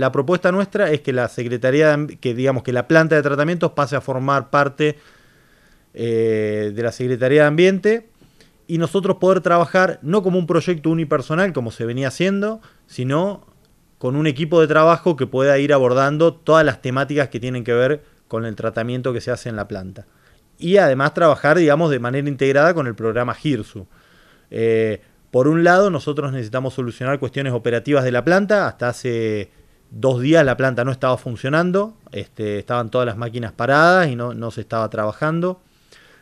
La propuesta nuestra es que la Secretaría, que digamos que la planta de tratamientos pase a formar parte eh, de la Secretaría de Ambiente y nosotros poder trabajar no como un proyecto unipersonal como se venía haciendo, sino con un equipo de trabajo que pueda ir abordando todas las temáticas que tienen que ver con el tratamiento que se hace en la planta. Y además trabajar, digamos, de manera integrada con el programa GIRSU. Eh, por un lado, nosotros necesitamos solucionar cuestiones operativas de la planta. Hasta hace dos días la planta no estaba funcionando, este, estaban todas las máquinas paradas y no, no, se estaba trabajando.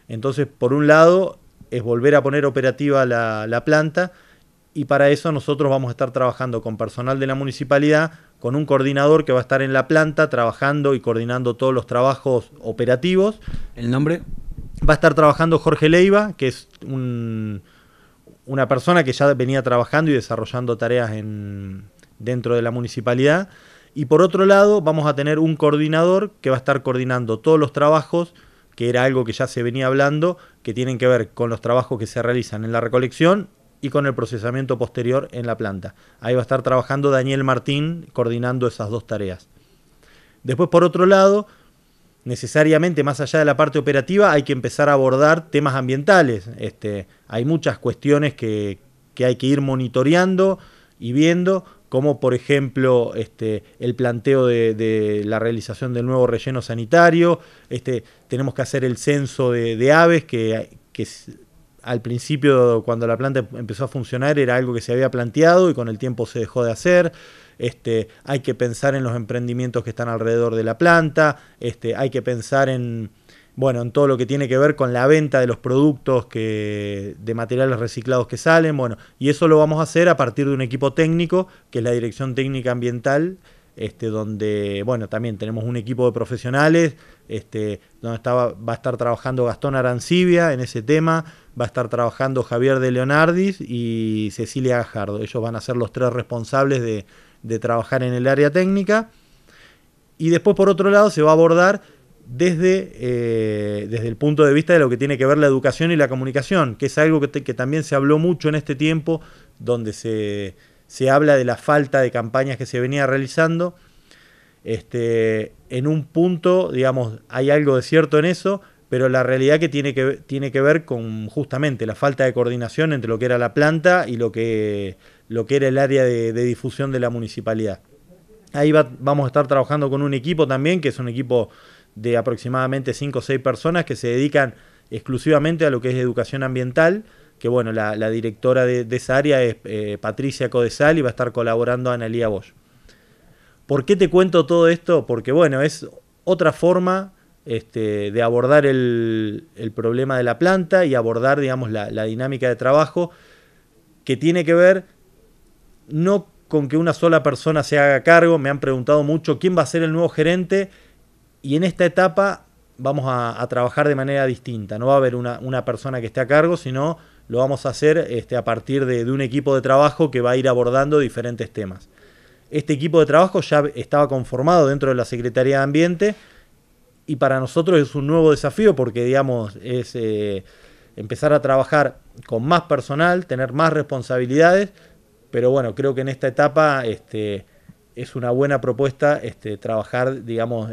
Entonces, por un lado, es volver a poner operativa la, planta y para eso nosotros vamos a estar trabajando con personal de la municipalidad, con un coordinador que va a estar en la planta trabajando y coordinando todos los trabajos operativos. ¿El nombre? Va a estar trabajando Jorge Leiva, que es un, una persona que ya venía trabajando y desarrollando tareas en, dentro de la municipalidad. Y por otro lado, vamos a tener un coordinador que va a estar coordinando todos los trabajos, que era algo que ya se venía hablando, que tienen que ver con los trabajos que se realizan en la recolección y con el procesamiento posterior en la planta. Ahí va a estar trabajando Daniel Martín coordinando esas dos tareas. Después, por otro lado, necesariamente más allá de la parte operativa hay que empezar a abordar temas ambientales. Este, hay muchas cuestiones que, que hay que ir monitoreando y viendo como por ejemplo este, el planteo de, la realización del nuevo relleno sanitario, este, tenemos que hacer el censo de, aves, que, que, al principio cuando la planta empezó a funcionar era algo que se había planteado y con el tiempo se dejó de hacer. Este, hay que pensar en los emprendimientos que están alrededor de la planta, este, hay que pensar en, bueno, en todo lo que tiene que ver con la venta de los productos que, de materiales reciclados que salen, bueno, y eso lo vamos a hacer a partir de un equipo técnico, que es la Dirección Técnica Ambiental, este, donde, bueno, también tenemos un equipo de profesionales, este, donde estaba, va a estar trabajando Gastón Arancibia en ese tema, va a estar trabajando Javier de Leonardis y Cecilia Gajardo. Ellos van a ser los tres responsables de, de trabajar en el área técnica. Y después, por otro lado, se va a abordar eh, desde, el punto de vista de lo que tiene que ver la educación y la comunicación, que es algo que, también se habló mucho en este tiempo, donde se, habla de la falta de campañas que se venía realizando. Este, en un punto, digamos, hay algo de cierto en eso, pero la realidad que tiene que, tiene que ver con justamente la falta de coordinación entre lo que era la planta y lo que, lo que era el área de, difusión de la municipalidad. Ahí vamos a estar trabajando con un equipo también, que es un equipo de aproximadamente 5 o 6 personas que se dedican exclusivamente a lo que es educación ambiental, que bueno, la, directora de, esa área es eh, Patricia Codesal y va a estar colaborando Analía Bosch. ¿Por qué te cuento todo esto? Porque bueno, es otra forma este, de abordar el, problema de la planta y abordar, digamos, la, la dinámica de trabajo que tiene que ver no con que una sola persona se haga cargo, me han preguntado mucho quién va a ser el nuevo gerente y en esta etapa vamos a, trabajar de manera distinta. No va a haber una, persona que esté a cargo, sino lo vamos a hacer este, a partir de, un equipo de trabajo que va a ir abordando diferentes temas. Este equipo de trabajo ya estaba conformado dentro de la Secretaría de Ambiente y para nosotros es un nuevo desafío porque, digamos, es eh, empezar a trabajar con más personal, tener más responsabilidades, pero bueno, creo que en esta etapa este, es una buena propuesta este, trabajar, digamos,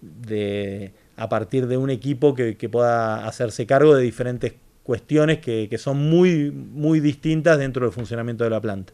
de, a partir de un equipo que, pueda hacerse cargo de diferentes cuestiones que, que son muy, muy distintas dentro del funcionamiento de la planta.